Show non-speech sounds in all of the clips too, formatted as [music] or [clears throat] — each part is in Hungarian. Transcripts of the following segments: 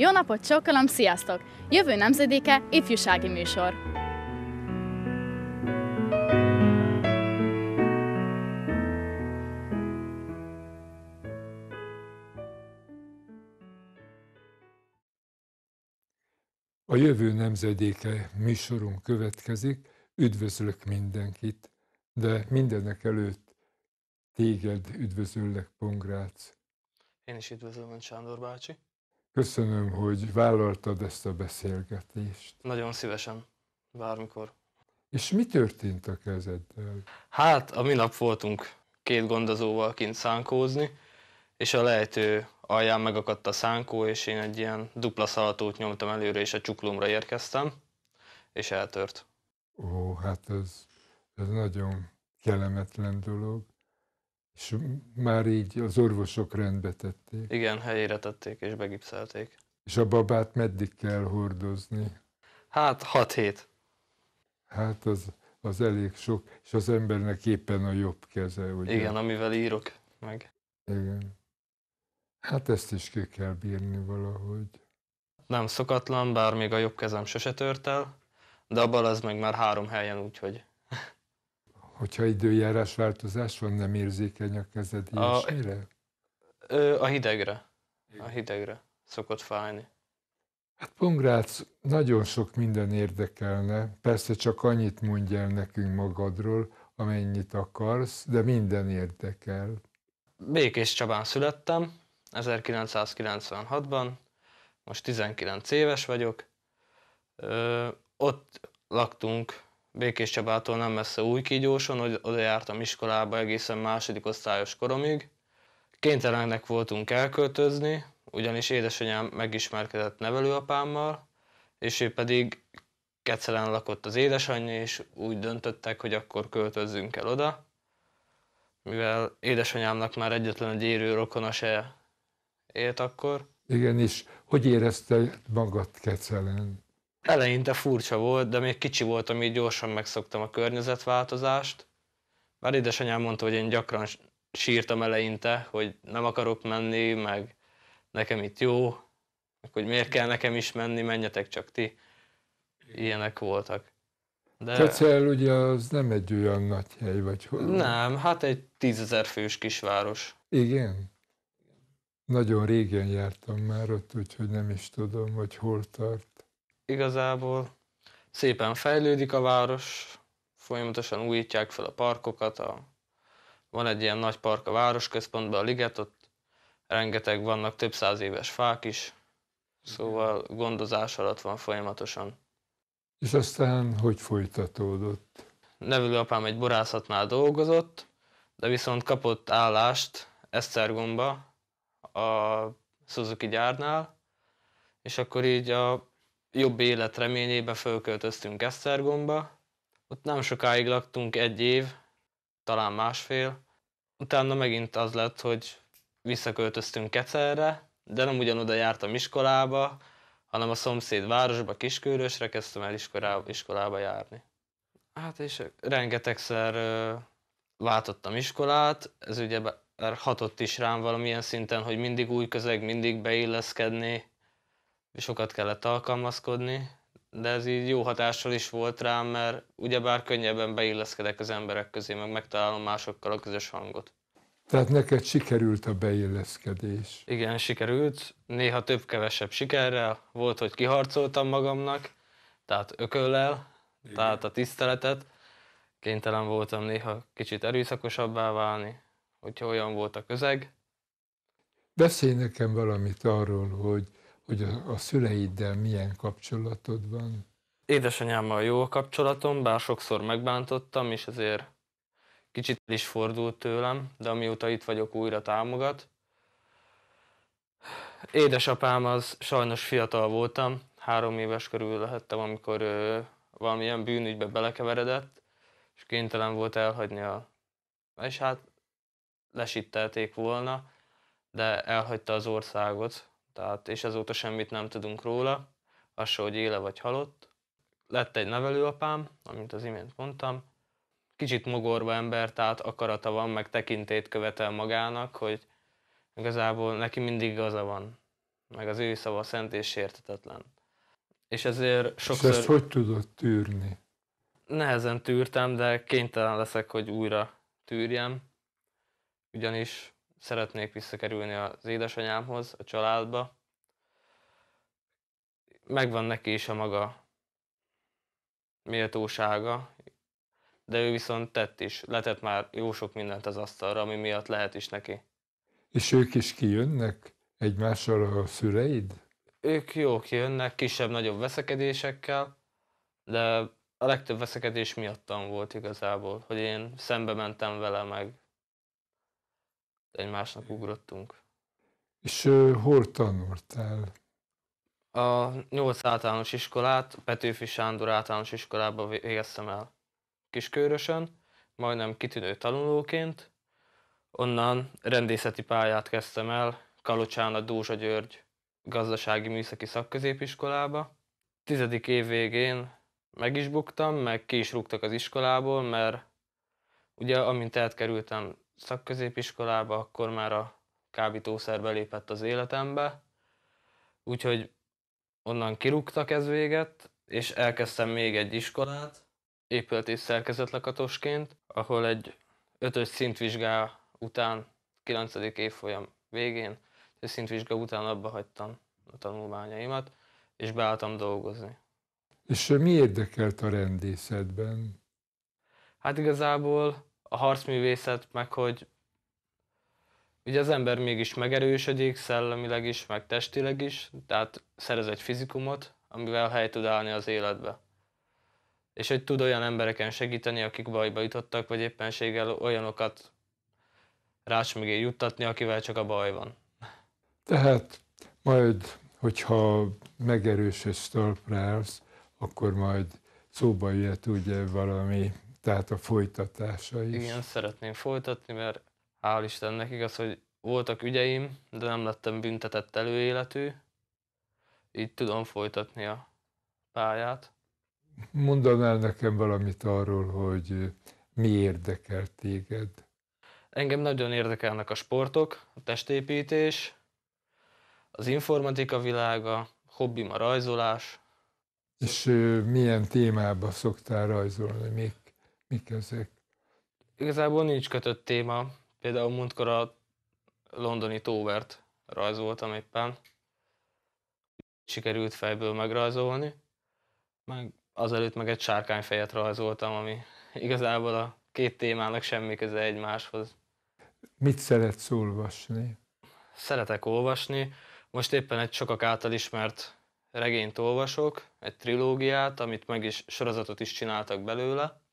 Jó napot, csókolom, sziasztok! Jövő nemzedéke ifjúsági műsor. A jövő nemzedéke műsorunk következik. Üdvözlök mindenkit, de mindenek előtt téged üdvözöllek, Pongrácz. Én is üdvözlöm, Sándor bácsi. Köszönöm, hogy vállaltad ezt a beszélgetést. Nagyon szívesen, bármikor. És mi történt a kezeddel? Hát, a minap voltunk két gondozóval kint szánkózni, és a lejtő alján megakadt a szánkó, és én egy ilyen dupla szalatót nyomtam előre, és a csuklómra érkeztem, és eltört. Ó, hát ez, ez nagyon kellemetlen dolog és már így az orvosok rendbe tették. Igen, helyére tették és begipszelték. És a babát meddig kell hordozni? Hát hat hét. Hát az, az elég sok, és az embernek éppen a jobb keze, ugye? Igen, amivel írok meg. Igen. Hát ezt is ki kell bírni valahogy. Nem szokatlan, bár még a jobb kezem sose tört el, de a bal az meg már három helyen, úgyhogy hogyha időjárás változás van, nem érzékeny a kezed ilyesmire? A, a hidegre. A hidegre szokott fájni. Hát Pongrácz nagyon sok minden érdekelne, persze csak annyit mondj el nekünk magadról, amennyit akarsz, de minden érdekel. Békés Csabán születtem, 1996-ban, most 19 éves vagyok. Ö, ott laktunk Békés Csabától nem messze új kígyóson, oda jártam iskolába egészen második osztályos koromig. Kénytelenek voltunk elköltözni, ugyanis édesanyám megismerkedett nevelőapámmal, és ő pedig Kecelen lakott az édesanyja, és úgy döntöttek, hogy akkor költözzünk el oda. Mivel édesanyámnak már egyetlen egy érő rokona se élt akkor. Igen, és hogy érezte magad Kecelen? Eleinte furcsa volt, de még kicsi voltam, így gyorsan megszoktam a környezetváltozást. Már édesanyám mondta, hogy én gyakran sírtam eleinte, hogy nem akarok menni, meg nekem itt jó, meg hogy miért kell nekem is menni, menjetek csak ti. Ilyenek voltak. De... Kecel ugye az nem egy olyan nagy hely, vagy hol? Nem, hát egy tízezer fős kisváros. Igen? Nagyon régen jártam már ott, úgyhogy nem is tudom, hogy hol tart igazából. Szépen fejlődik a város, folyamatosan újítják fel a parkokat, a, van egy ilyen nagy park a városközpontban, a liget, ott rengeteg vannak, több száz éves fák is, szóval gondozás alatt van folyamatosan. És aztán hogy folytatódott? Nevelőapám egy borászatnál dolgozott, de viszont kapott állást Esztergomba a Suzuki gyárnál, és akkor így a jobb élet reményében fölköltöztünk Esztergomba. Ott nem sokáig laktunk egy év, talán másfél. Utána megint az lett, hogy visszaköltöztünk Kecerre, de nem ugyanoda jártam iskolába, hanem a szomszéd városba, Kiskörösre kezdtem el iskolába, iskolába járni. Hát és rengetegszer váltottam iskolát, ez ugye hatott is rám valamilyen szinten, hogy mindig új közeg, mindig beilleszkedni, sokat kellett alkalmazkodni, de ez így jó hatással is volt rám, mert ugyebár könnyebben beilleszkedek az emberek közé, meg megtalálom másokkal a közös hangot. Tehát neked sikerült a beilleszkedés? Igen, sikerült. Néha több-kevesebb sikerrel. Volt, hogy kiharcoltam magamnak, tehát ököllel, Igen. tehát a tiszteletet. Kénytelen voltam néha kicsit erőszakosabbá válni, hogyha olyan volt a közeg. Beszélj nekem valamit arról, hogy hogy a, a szüleiddel milyen kapcsolatod van? Édesanyámmal jó a kapcsolatom, bár sokszor megbántottam, és azért kicsit is fordult tőlem, de amióta itt vagyok, újra támogat. Édesapám az sajnos fiatal voltam, három éves körül lehettem, amikor ö, valamilyen bűnügybe belekeveredett, és kénytelen volt elhagyni a... És hát lesittelték volna, de elhagyta az országot, tehát, és azóta semmit nem tudunk róla, az se, hogy éle vagy halott. Lett egy nevelőapám, amint az imént mondtam, kicsit mogorva ember, tehát akarata van, meg tekintét követel magának, hogy igazából neki mindig igaza van, meg az ő szava szent és sértetetlen. És ezért sokszor... És ezt hogy tudod tűrni? Nehezen tűrtem, de kénytelen leszek, hogy újra tűrjem, ugyanis szeretnék visszakerülni az édesanyámhoz, a családba. Megvan neki is a maga méltósága, de ő viszont tett is, letett már jó sok mindent az asztalra, ami miatt lehet is neki. És ők is kijönnek egymással a szüleid? Ők jók jönnek, kisebb-nagyobb veszekedésekkel, de a legtöbb veszekedés miattam volt igazából, hogy én szembe mentem vele, meg egymásnak ugrottunk. És uh, hol tanultál? A nyolc általános iskolát, Petőfi Sándor általános iskolába végeztem el kiskörösen, majdnem kitűnő tanulóként. Onnan rendészeti pályát kezdtem el Kalocsán a Dózsa György gazdasági műszaki szakközépiskolába. Tizedik év végén meg is buktam, meg ki is rúgtak az iskolából, mert ugye amint elkerültem szakközépiskolába, akkor már a kábítószer belépett az életembe, úgyhogy onnan kirúgtak ez véget, és elkezdtem még egy iskolát, épület és szerkezetlakatosként, ahol egy ötös szintvizsgá után, 9. évfolyam végén, és szintvizsga után abba hagytam a tanulmányaimat, és beálltam dolgozni. És mi érdekelt a rendészetben? Hát igazából a harcművészet, meg hogy ugye az ember mégis megerősödik, szellemileg is, meg testileg is, tehát szerez egy fizikumot, amivel hely tud állni az életbe. És hogy tud olyan embereken segíteni, akik bajba jutottak, vagy éppenséggel olyanokat rács mögé juttatni, akivel csak a baj van. Tehát majd, hogyha megerősödsz, talpra akkor majd szóba jöhet ugye valami tehát a folytatása is. Igen, szeretném folytatni, mert hál' Istennek igaz, hogy voltak ügyeim, de nem lettem büntetett előéletű, így tudom folytatni a pályát. Mondanál nekem valamit arról, hogy eh, mi érdekel téged? Engem nagyon érdekelnek a sportok, a testépítés, az informatika világa, hobbim a rajzolás. És eh, milyen témába szoktál rajzolni? Még Mik ezek? Igazából nincs kötött téma. Például múltkor a londoni tóvert rajzoltam éppen. Sikerült fejből megrajzolni. Meg azelőtt meg egy sárkányfejet rajzoltam, ami igazából a két témának semmi köze egymáshoz. Mit szeretsz olvasni? Szeretek olvasni. Most éppen egy sokak által ismert regényt olvasok, egy trilógiát, amit meg is sorozatot is csináltak belőle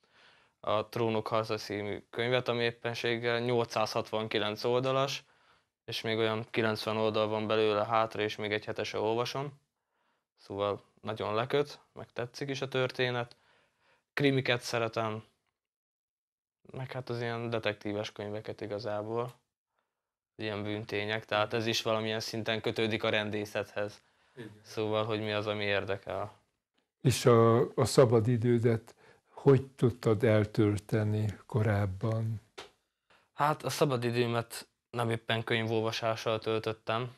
a Trónok harca című könyvet, ami éppenséggel 869 oldalas, és még olyan 90 oldal van belőle hátra, és még egy hetese olvasom. Szóval nagyon leköt, meg tetszik is a történet. Krimiket szeretem, meg hát az ilyen detektíves könyveket igazából, ilyen bűntények, tehát ez is valamilyen szinten kötődik a rendészethez. Igen. Szóval, hogy mi az, ami érdekel. És a, a szabadidődet hogy tudtad eltölteni korábban? Hát a szabadidőmet nem éppen könyvolvasással töltöttem,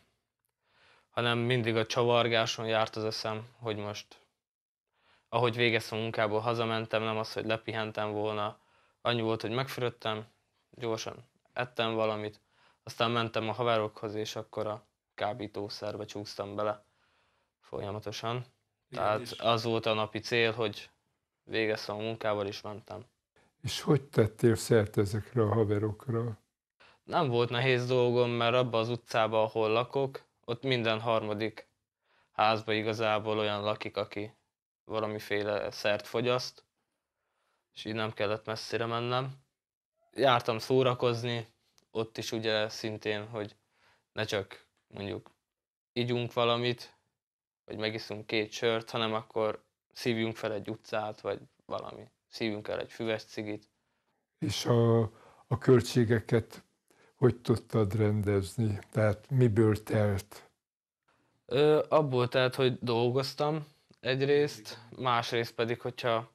hanem mindig a csavargáson járt az eszem, hogy most ahogy végeztem a munkából, hazamentem, nem az, hogy lepihentem volna. Annyi volt, hogy megfürödtem, gyorsan ettem valamit, aztán mentem a haverokhoz, és akkor a kábítószerbe csúsztam bele folyamatosan. Igen, Tehát az volt a napi cél, hogy végeztem a munkával és mentem. És hogy tettél szert ezekre a haverokra? Nem volt nehéz dolgom, mert abban az utcában, ahol lakok, ott minden harmadik házban igazából olyan lakik, aki valamiféle szert fogyaszt, és így nem kellett messzire mennem. Jártam szórakozni, ott is ugye szintén, hogy ne csak mondjuk ígyunk valamit, vagy megiszunk két sört, hanem akkor szívjunk fel egy utcát, vagy valami, szívjunk el egy füves cigit. És a, a költségeket hogy tudtad rendezni? Tehát miből telt? Ö, abból telt, hogy dolgoztam egyrészt, másrészt pedig, hogyha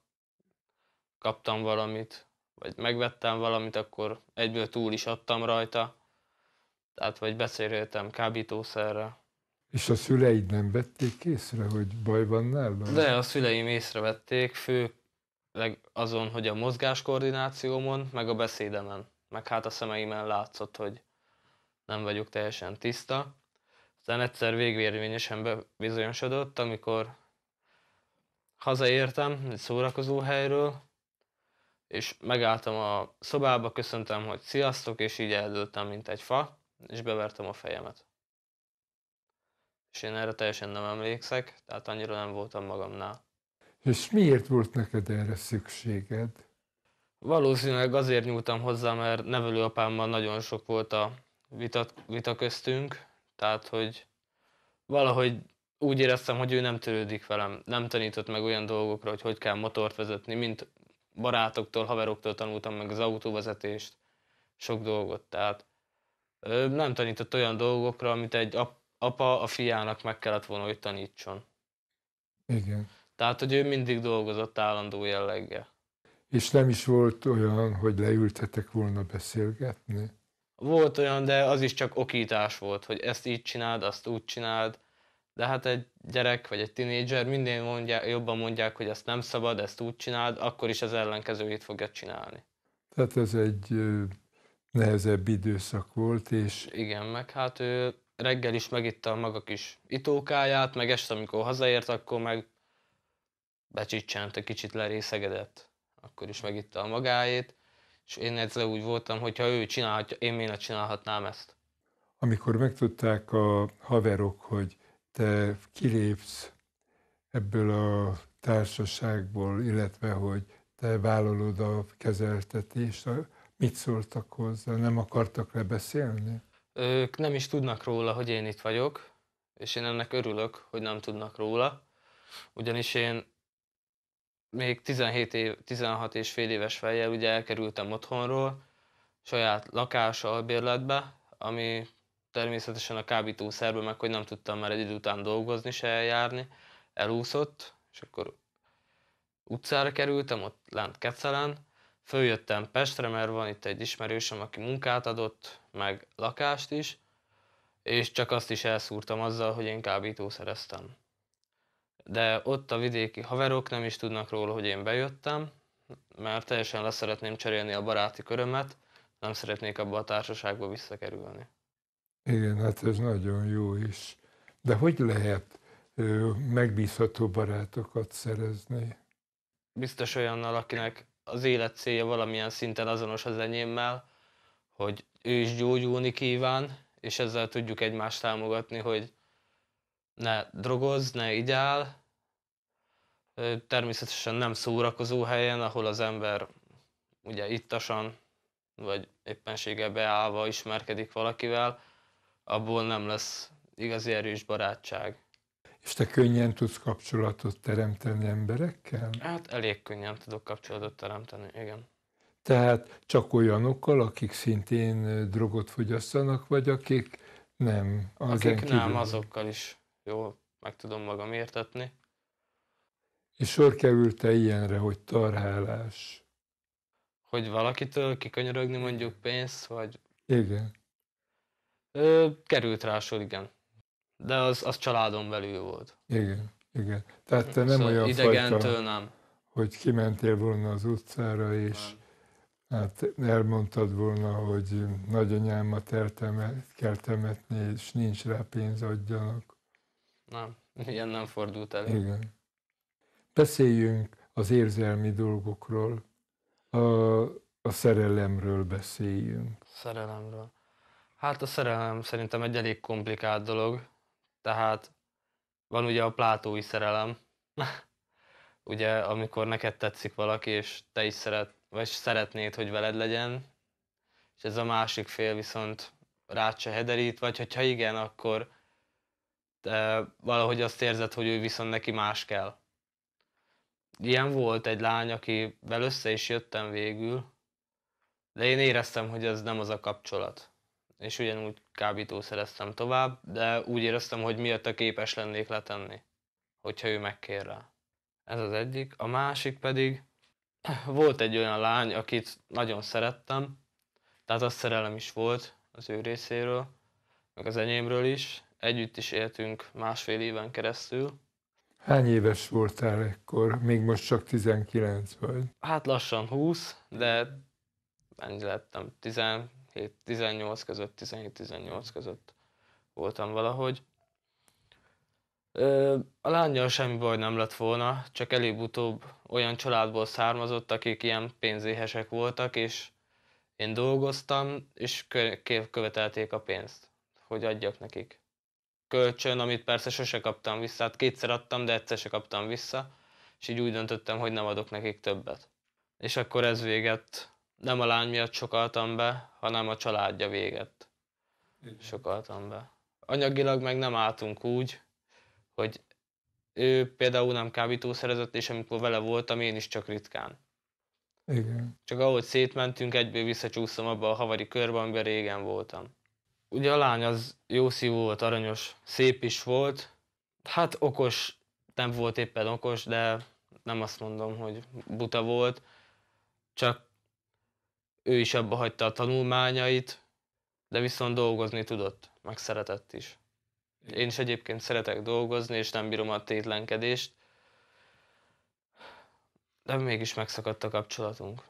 kaptam valamit, vagy megvettem valamit, akkor egyből túl is adtam rajta. Tehát, vagy beszéltem kábítószerre, és a szüleid nem vették észre, hogy baj van nála? De a szüleim észrevették, főleg azon, hogy a mozgáskoordinációmon, meg a beszédemen, meg hát a szemeimen látszott, hogy nem vagyok teljesen tiszta. Aztán egyszer végvérvényesen bebizonyosodott, amikor hazaértem egy szórakozó helyről, és megálltam a szobába, köszöntem, hogy sziasztok, és így eldőltem, mint egy fa, és bevertem a fejemet és én erre teljesen nem emlékszek, tehát annyira nem voltam magamnál. És miért volt neked erre szükséged? Valószínűleg azért nyúltam hozzá, mert nevelőapámmal nagyon sok volt a vita, vita köztünk, tehát hogy valahogy úgy éreztem, hogy ő nem törődik velem, nem tanított meg olyan dolgokra, hogy hogy kell motort vezetni, mint barátoktól, haveroktól tanultam meg az autóvezetést, sok dolgot, tehát nem tanított olyan dolgokra, amit egy ap apa a fiának meg kellett volna, hogy tanítson. Igen. Tehát, hogy ő mindig dolgozott állandó jelleggel. És nem is volt olyan, hogy leültetek volna beszélgetni? Volt olyan, de az is csak okítás volt, hogy ezt így csináld, azt úgy csináld. De hát egy gyerek vagy egy tinédzser minden mondja, jobban mondják, hogy ezt nem szabad, ezt úgy csináld, akkor is az ellenkezőjét fogja csinálni. Tehát ez egy nehezebb időszak volt, és... Igen, meg hát ő reggel is megitta a maga kis itókáját, meg este, amikor hazaért, akkor meg becsicsent, egy kicsit lerészegedett. Akkor is megitta a magáét, és én ezzel úgy voltam, hogy ha ő csinálhatja, én miért csinálhatnám ezt. Amikor megtudták a haverok, hogy te kilépsz ebből a társaságból, illetve hogy te vállalod a kezeltetést, mit szóltak hozzá, nem akartak lebeszélni? Ők nem is tudnak róla, hogy én itt vagyok, és én ennek örülök, hogy nem tudnak róla, ugyanis én még 17 év, 16 és fél éves fejjel ugye elkerültem otthonról, saját lakása albérletbe, ami természetesen a kábítószerben meg hogy nem tudtam már egy idő után dolgozni se eljárni, elúszott, és akkor utcára kerültem, ott lent Kecelen, Följöttem Pestre, mert van itt egy ismerősöm, aki munkát adott, meg lakást is, és csak azt is elszúrtam azzal, hogy én szereztem. De ott a vidéki haverok nem is tudnak róla, hogy én bejöttem, mert teljesen leszeretném cserélni a baráti körömet, nem szeretnék abba a társaságba visszakerülni. Igen, hát ez nagyon jó is. De hogy lehet megbízható barátokat szerezni? Biztos olyannal, akinek az élet célja valamilyen szinten azonos az enyémmel, hogy ő is gyógyulni kíván, és ezzel tudjuk egymást támogatni, hogy ne drogozz, ne igyál. Természetesen nem szórakozó helyen, ahol az ember ugye ittasan, vagy éppenséggel beállva ismerkedik valakivel, abból nem lesz igazi erős barátság. És te könnyen tudsz kapcsolatot teremteni emberekkel? Hát elég könnyen tudok kapcsolatot teremteni, igen. Tehát csak olyanokkal, akik szintén drogot fogyasztanak, vagy akik nem? Akik enkívül. nem, azokkal is jól meg tudom magam értetni. És sor került-e ilyenre, hogy tarhálás? Hogy valakitől kikönyörögni mondjuk pénzt, vagy... Igen. Ö, került rá sor, igen. De az, az családon belül volt. Igen, igen. Tehát te nem szóval olyan idegentől fajta, nem. hogy kimentél volna az utcára, és nem. hát elmondtad volna, hogy nagyanyámat eltemet, kell temetni, és nincs rá pénz, adjanak. Nem, ilyen nem fordult elő. Igen. Beszéljünk az érzelmi dolgokról, a, a szerelemről beszéljünk. Szerelemről. Hát a szerelem szerintem egy elég komplikált dolog. Tehát van ugye a plátói szerelem, [laughs] ugye amikor neked tetszik valaki, és te is szeret, vagy szeretnéd, hogy veled legyen, és ez a másik fél viszont rád se hederít, vagy ha igen, akkor te valahogy azt érzed, hogy ő viszont neki más kell. Ilyen volt egy lány, akivel össze is jöttem végül, de én éreztem, hogy ez nem az a kapcsolat és ugyanúgy kábítószereztem tovább, de úgy éreztem, hogy miatta képes lennék letenni, hogyha ő megkér rá. Ez az egyik. A másik pedig, [clears throat] volt egy olyan lány, akit nagyon szerettem, tehát az szerelem is volt az ő részéről, meg az enyémről is. Együtt is éltünk másfél éven keresztül. Hány éves voltál ekkor? Még most csak 19 vagy. Hát lassan 20, de mennyi lettem? 10, 17-18 között, 17-18 között voltam valahogy. A lányjal semmi baj nem lett volna, csak előbb-utóbb olyan családból származott, akik ilyen pénzéhesek voltak, és én dolgoztam, és követelték a pénzt, hogy adjak nekik. Kölcsön, amit persze sose kaptam vissza, hát kétszer adtam, de egyszer se kaptam vissza, és így úgy döntöttem, hogy nem adok nekik többet. És akkor ez véget nem a lány miatt sokaltam be, hanem a családja véget sokaltam be. Anyagilag meg nem álltunk úgy, hogy ő például nem kábítószerezett, és amikor vele voltam, én is csak ritkán. Igen. Csak ahogy szétmentünk, egyből visszacsúsztam abba a havari körbe, amiben régen voltam. Ugye a lány az jó szívú volt, aranyos, szép is volt. Hát okos, nem volt éppen okos, de nem azt mondom, hogy buta volt. Csak ő is abba hagyta a tanulmányait, de viszont dolgozni tudott, meg szeretett is. Én is egyébként szeretek dolgozni, és nem bírom a tétlenkedést, de mégis megszakadt a kapcsolatunk.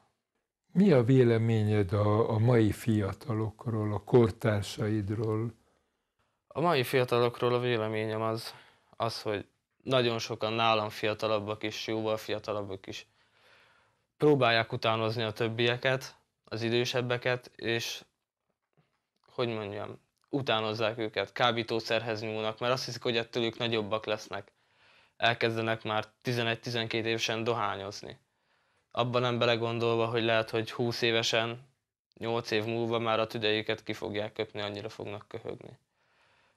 Mi a véleményed a, a mai fiatalokról, a kortársaidról? A mai fiatalokról a véleményem az, az, hogy nagyon sokan nálam fiatalabbak is, jóval fiatalabbak is próbálják utánozni a többieket, az idősebbeket, és hogy mondjam, utánozzák őket, kábítószerhez nyúlnak, mert azt hiszik, hogy ettől ők nagyobbak lesznek. Elkezdenek már 11-12 évesen dohányozni. Abban nem belegondolva, hogy lehet, hogy 20 évesen, 8 év múlva már a tüdejüket ki fogják köpni, annyira fognak köhögni.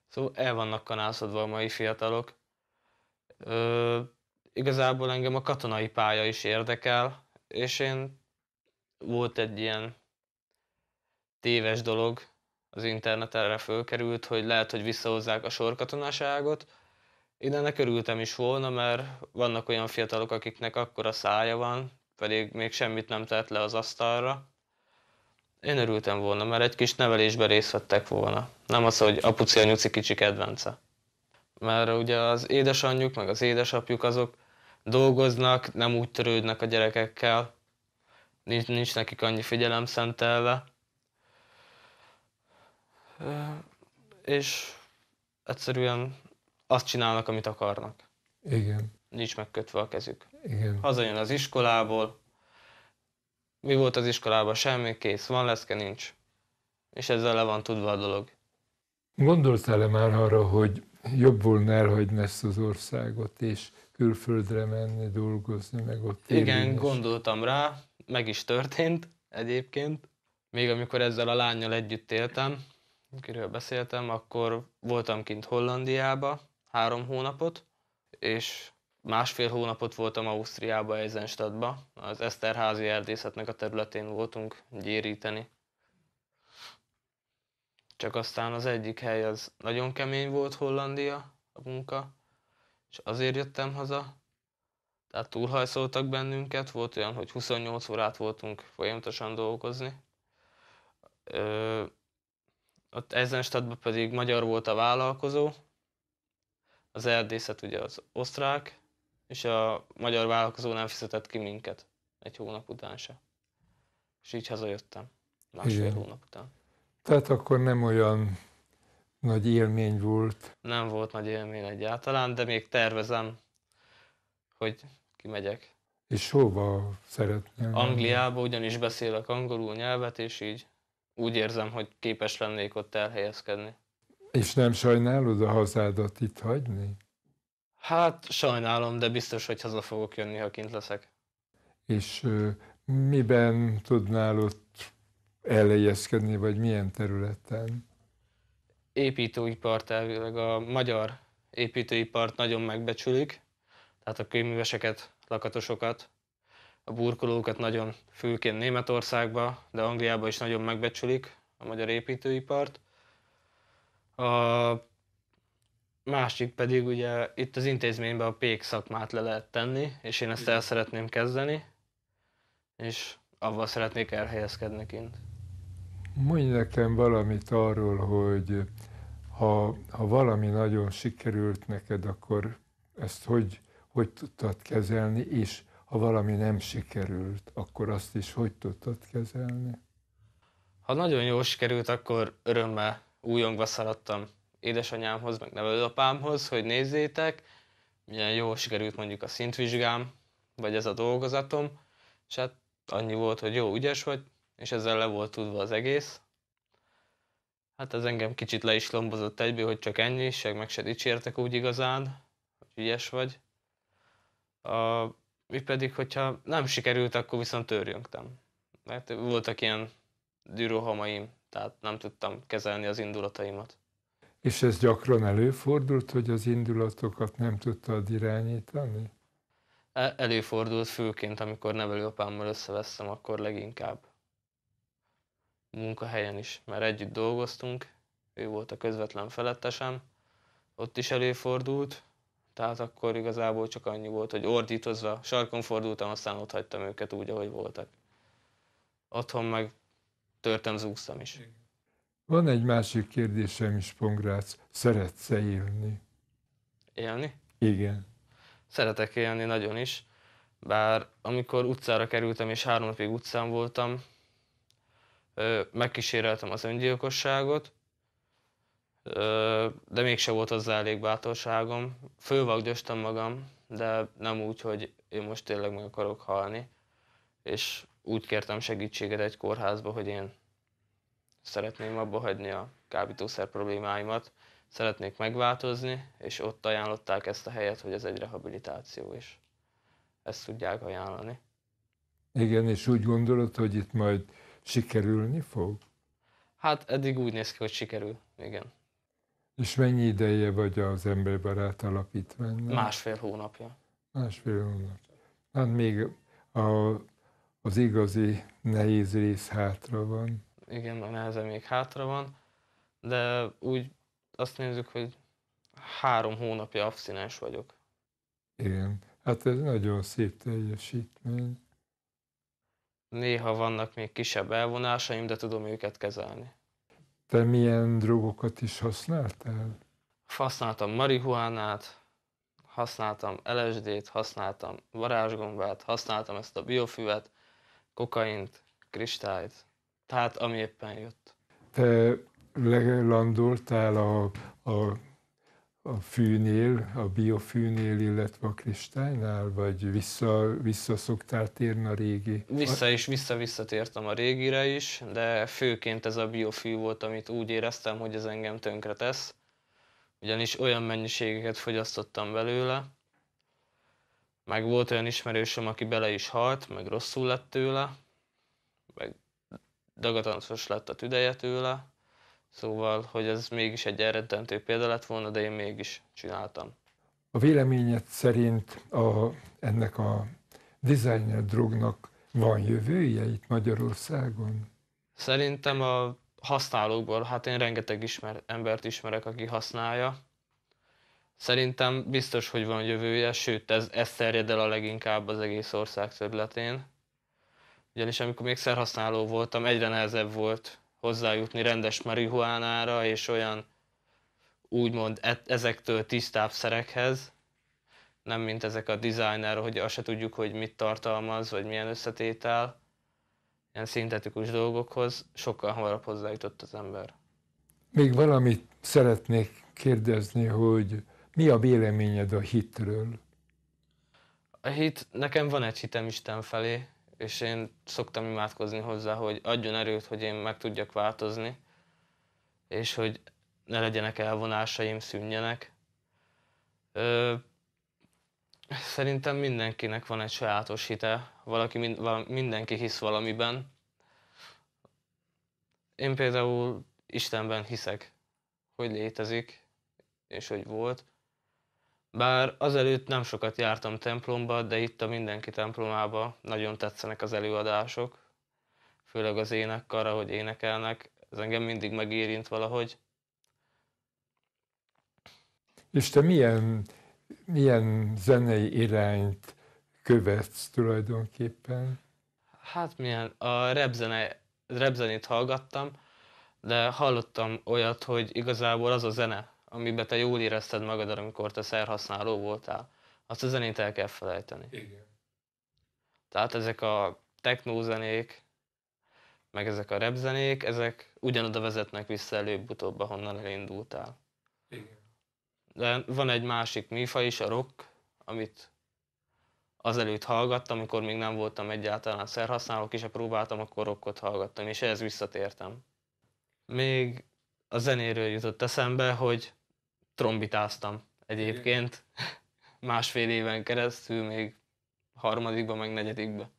Szóval el vannak kanászodva a mai fiatalok. Ö, igazából engem a katonai pálya is érdekel, és én volt egy ilyen téves dolog, az internet erre fölkerült, hogy lehet, hogy visszahozzák a sorkatonaságot. Én ennek örültem is volna, mert vannak olyan fiatalok, akiknek akkora szája van, pedig még semmit nem tett le az asztalra. Én örültem volna, mert egy kis nevelésben részt vettek volna. Nem az, hogy apuci a nyuci kicsi kedvence. Mert ugye az édesanyjuk, meg az édesapjuk azok dolgoznak, nem úgy törődnek a gyerekekkel, nincs, nincs nekik annyi figyelem szentelve. És egyszerűen azt csinálnak, amit akarnak. Igen. Nincs megkötve a kezük. Igen. Hazajön az iskolából, mi volt az iskolában, semmi, kész, van leszke, nincs. És ezzel le van tudva a dolog. Gondoltál-e már arra, hogy jobb volna elhagyni ezt az országot, és külföldre menni, dolgozni, meg ott Igen, érvényes? gondoltam rá, meg is történt egyébként. Még amikor ezzel a lányjal együtt éltem, akiről beszéltem, akkor voltam kint Hollandiába három hónapot, és másfél hónapot voltam Ausztriába, Eisenstadtba. Az Eszterházi erdészetnek a területén voltunk gyéríteni. Csak aztán az egyik hely az nagyon kemény volt Hollandia, a munka, és azért jöttem haza, tehát túlhajszoltak bennünket, volt olyan, hogy 28 órát voltunk folyamatosan dolgozni. Ö, ott Eisenstadtban pedig magyar volt a vállalkozó, az erdészet ugye az osztrák, és a magyar vállalkozó nem fizetett ki minket egy hónap után se. És így hazajöttem, másfél Igen. hónap után. Tehát akkor nem olyan nagy élmény volt? Nem volt nagy élmény egyáltalán, de még tervezem, hogy kimegyek. És hova szeretnél? Angliába, ugyanis beszélek angolul nyelvet, és így úgy érzem, hogy képes lennék ott elhelyezkedni. És nem sajnálod a hazádat itt hagyni? Hát sajnálom, de biztos, hogy haza fogok jönni, ha kint leszek. És miben tudnál ott elhelyezkedni, vagy milyen területen? Építőipart elvileg a magyar építőipart nagyon megbecsülik, tehát a kőműveseket lakatosokat, a burkolókat nagyon, főként Németországba, de Angliába is nagyon megbecsülik a magyar építőipart. A másik pedig ugye itt az intézményben a pék szakmát le lehet tenni, és én ezt el szeretném kezdeni, és avval szeretnék elhelyezkedni kint. Mondj nekem valamit arról, hogy ha, ha valami nagyon sikerült neked, akkor ezt hogy hogy tudtad kezelni, és ha valami nem sikerült, akkor azt is hogy tudtad kezelni? Ha nagyon jól sikerült, akkor örömmel újongva szaladtam édesanyámhoz, meg nevelőapámhoz, hogy nézzétek, milyen jól sikerült mondjuk a szintvizsgám, vagy ez a dolgozatom, és hát annyi volt, hogy jó, ügyes vagy, és ezzel le volt tudva az egész. Hát ez engem kicsit le is lombozott egyből, hogy csak ennyi, meg se dicsértek úgy igazán, hogy ügyes vagy. A, mi pedig, hogyha nem sikerült, akkor viszont törjöngtem. Mert voltak ilyen dűrohamaim, tehát nem tudtam kezelni az indulataimat. És ez gyakran előfordult, hogy az indulatokat nem tudtad irányítani? E, előfordult főként, amikor nevelőapámmal összevesztem, akkor leginkább munkahelyen is, mert együtt dolgoztunk, ő volt a közvetlen felettesem, ott is előfordult, tehát akkor igazából csak annyi volt, hogy ordítozva sarkon fordultam, aztán ott hagytam őket úgy, ahogy voltak. Otthon meg törtem, zúztam is. Van egy másik kérdésem is, Pongrácz. Szeretsz-e élni? Élni? Igen. Szeretek élni nagyon is, bár amikor utcára kerültem és három napig utcán voltam, megkíséreltem az öngyilkosságot, de mégse volt hozzá elég bátorságom. Fölvagdöstem magam, de nem úgy, hogy én most tényleg meg akarok halni. És úgy kértem segítséget egy kórházba, hogy én szeretném abba hagyni a kábítószer problémáimat, szeretnék megváltozni, és ott ajánlották ezt a helyet, hogy ez egy rehabilitáció is. Ezt tudják ajánlani. Igen, és úgy gondolod, hogy itt majd sikerülni fog? Hát eddig úgy néz ki, hogy sikerül, igen. És mennyi ideje vagy az Emberbarát Alapítványnak? Másfél hónapja. Másfél hónap. Hát még a, az igazi nehéz rész hátra van. Igen, a neheze még hátra van, de úgy azt nézzük, hogy három hónapja abszinens vagyok. Igen, hát ez nagyon szép teljesítmény. Néha vannak még kisebb elvonásaim, de tudom őket kezelni. Te milyen drogokat is használtál? Használtam marihuánát, használtam LSD-t, használtam varázsgombát, használtam ezt a biofüvet, kokaint, kristályt, tehát ami éppen jött. Te legelandoltál a, a a fűnél, a biofűnél, illetve a kristálynál, vagy vissza, vissza szoktál térni a régi? Vissza is, vissza-visszatértem a régire is, de főként ez a biofű volt, amit úgy éreztem, hogy ez engem tönkre tesz, ugyanis olyan mennyiségeket fogyasztottam belőle, meg volt olyan ismerősöm, aki bele is halt, meg rosszul lett tőle, meg dagatancos lett a tüdeje tőle, Szóval, hogy ez mégis egy elrettentő példa lett volna, de én mégis csináltam. A véleményed szerint a, ennek a designer drognak van jövője itt Magyarországon? Szerintem a használókból, hát én rengeteg ismer, embert ismerek, aki használja. Szerintem biztos, hogy van jövője, sőt ez, ez terjed el a leginkább az egész ország területén. Ugyanis amikor még szerhasználó voltam, egyre nehezebb volt hozzájutni rendes marihuánára és olyan úgymond e- ezektől tisztább szerekhez, nem mint ezek a designer, hogy azt se tudjuk, hogy mit tartalmaz, vagy milyen összetétel, ilyen szintetikus dolgokhoz sokkal hamarabb hozzájutott az ember. Még valamit szeretnék kérdezni, hogy mi a véleményed a hitről? A hit, nekem van egy hitem Isten felé, és én szoktam imádkozni hozzá, hogy adjon erőt, hogy én meg tudjak változni, és hogy ne legyenek elvonásaim, szűnjenek. Ö, szerintem mindenkinek van egy sajátos hite, valaki, mind, valaki, mindenki hisz valamiben. Én például Istenben hiszek, hogy létezik, és hogy volt. Bár azelőtt nem sokat jártam templomba, de itt a mindenki templomába nagyon tetszenek az előadások, főleg az énekkar, ahogy énekelnek, ez engem mindig megérint valahogy. És te milyen, milyen zenei irányt követsz tulajdonképpen? Hát milyen, a repzenét hallgattam, de hallottam olyat, hogy igazából az a zene, amiben te jól érezted magad, amikor te szerhasználó voltál, azt a zenét el kell felejteni. Igen. Tehát ezek a technózenék, meg ezek a repzenék, ezek ugyanoda vezetnek vissza előbb-utóbb, ahonnan elindultál. Igen. De van egy másik műfa is, a rock, amit azelőtt hallgattam, amikor még nem voltam egyáltalán szerhasználó, és próbáltam, akkor rockot hallgattam, és ehhez visszatértem. Még a zenéről jutott eszembe, hogy trombitáztam egyébként [laughs] másfél éven keresztül, még harmadikba, meg negyedikbe.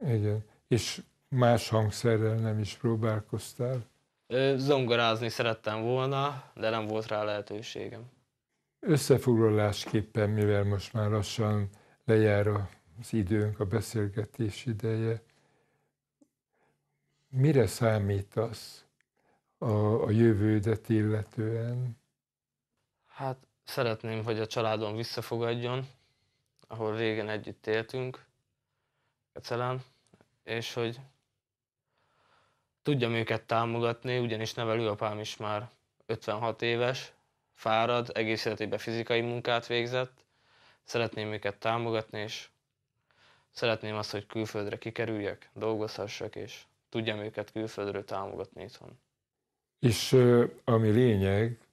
Igen. És más hangszerrel nem is próbálkoztál? Zongorázni szerettem volna, de nem volt rá lehetőségem. Összefoglalásképpen, mivel most már lassan lejár az időnk, a beszélgetés ideje, mire számítasz a, a jövődet illetően? Hát szeretném, hogy a családom visszafogadjon, ahol régen együtt éltünk, Kecelán, és hogy tudjam őket támogatni, ugyanis nevelőapám is már 56 éves, fárad, egész életében fizikai munkát végzett. Szeretném őket támogatni, és szeretném azt, hogy külföldre kikerüljek, dolgozhassak, és tudjam őket külföldről támogatni itthon. És ami lényeg,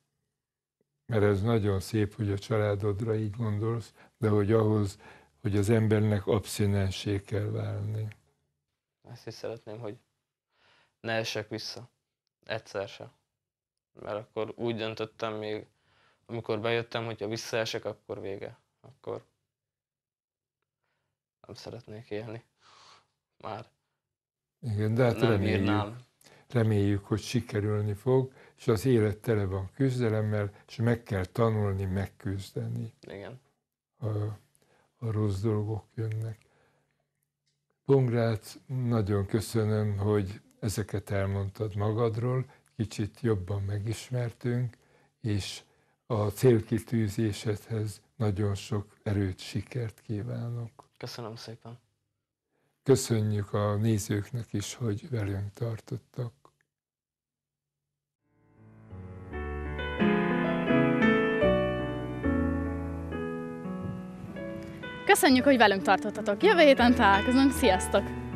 mert ez nagyon szép, hogy a családodra így gondolsz, de hogy ahhoz, hogy az embernek abszinensé kell válni. Ezt is szeretném, hogy ne esek vissza. Egyszer se. Mert akkor úgy döntöttem még, amikor bejöttem, hogy ha visszaesek, akkor vége. Akkor nem szeretnék élni. Már. Igen, de hát nem reméljük, bírnám. reméljük, hogy sikerülni fog és az élet tele van küzdelemmel, és meg kell tanulni megküzdeni. Igen. A, a rossz dolgok jönnek. Pongrác, nagyon köszönöm, hogy ezeket elmondtad magadról, kicsit jobban megismertünk, és a célkitűzésedhez nagyon sok erőt, sikert kívánok. Köszönöm szépen. Köszönjük a nézőknek is, hogy velünk tartottak. Köszönjük, hogy velünk tartottatok. Jövő héten találkozunk, sziasztok!